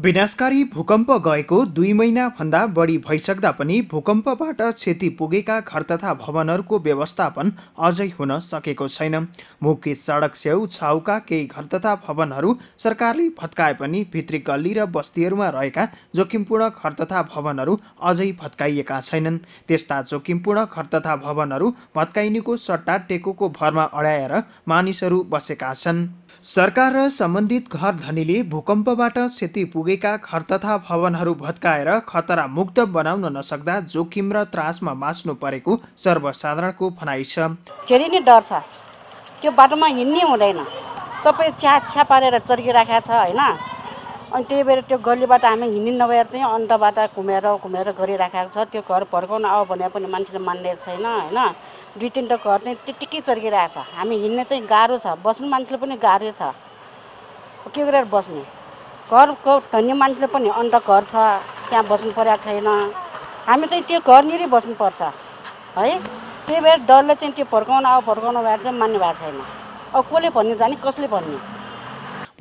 विनाशकारी भूकम्प गएको दुई महिनाभन्दा बढी भइसक्दा पनि भूकम्पबाट क्षति पुगेका घर तथा भवनहरूको व्यवस्थापन अझै हुन सकेको छैन मुख्य सडक छेउ छाउका केही घर तथा भवनहरू सरकारले भत्काए पनि भित्री गल्ली र बस्तीहरूमा रहेका जोखिमपूर्ण घर तथा भवनहरू अझै भत्काइएका छैनन् त्यस्ता जोखिमपूर्ण घर तथा भवनहरू भत्काइनेको सट्टा टेकोको भरमा अडाएर मानिसहरू बसेका छन् सरकार र सम्बन्धित घर धनीले भूकम्पबाट क्षति पुगेका घर तथा भवनहरू भत्काएर खतरा मुक्त बनाउन नसक्दा जोखिम र त्रासमा बाँच्नु परेको सर्वसाधारणको भनाइ छ धेरै नै डर छ त्यो बाटोमा हिँड्ने हुँदैन सबै च्या छ्या पारेर चर्किरहेको छ होइन अनि त्यही भएर त्यो गल्लीबाट हामी हिँड्ने नभएर चाहिँ अन्तबाट घुमेर घुमेर गरिराखेको छ त्यो घर फर्काउन आऊ भने पनि मान्छेले मान्ने छैन होइन दुई तिनवटा घर चाहिँ त्यत्तिकै चर्किरहेको छ हामी हिँड्ने चाहिँ गाह्रो छ बस्नु मान्छेले पनि गाह्रो छ के गरेर बस्ने घरको धन्य मान्छेले पनि अन्त घर छ त्यहाँ बस्नु परेको छैन हामी चाहिँ त्यो घरनिरै बस्नुपर्छ है त्यही भएर डरले चाहिँ त्यो फर्काउन आऊ फर्काउनु भएर चाहिँ मान्नु भएको छैन अब कसले भन्ने जाने कसले भन्ने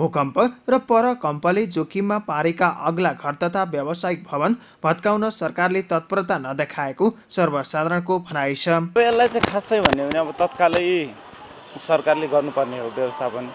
भूकम्प र परकम्पले जोखिममा पारेका अग्ला घर तथा व्यावसायिक भवन भत्काउन सरकारले तत्परता नदेखाएको सर्वसाधारणको भनाइ छ यसलाई चाहिँ खासै भन्यो भने अब तत्कालै सरकारले गर्नुपर्ने हो व्यवस्थापन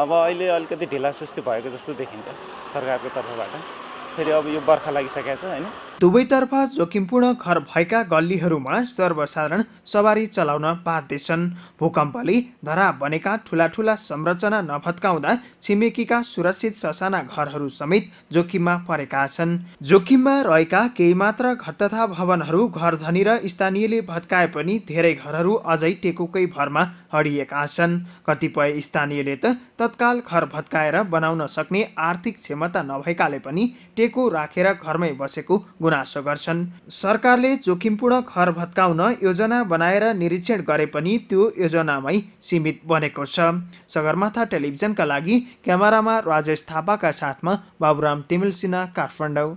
अब अहिले अलिकति ढिलासुस्ती भएको जस्तो देखिन्छ सरकारको तर्फबाट फेरि अब यो बर्खा लागिसकेको छ होइन दुवैतर्फ जोखिमपूर्ण घर भएका गल्लीहरूमा सर्वसाधारण सवारी चलाउन बाध्य छन् भूकम्पले धरा बनेका ठुला ठुला संरचना नभत्काउँदा छिमेकीका सुरक्षित ससाना घरहरू समेत जोखिममा परेका छन् जोखिममा रहेका केही मात्र घर तथा भवनहरू घर धनी र स्थानीयले भत्काए पनि धेरै घरहरू अझै टेकुकै भरमा हडिएका छन् कतिपय स्थानीयले त तत्काल घर भत्काएर बनाउन सक्ने आर्थिक क्षमता नभएकाले पनि टेक दिएको राखेर घरमै बसेको गुनासो गर्छन् सरकारले जोखिमपूर्ण घर भत्काउन योजना बनाएर निरीक्षण गरे पनि त्यो योजनामै सीमित बनेको छ सगरमाथा टेलिभिजनका लागि क्यामेरामा राजेश थापाका साथमा बाबुराम तिमिल सिन्हा काठमाडौँ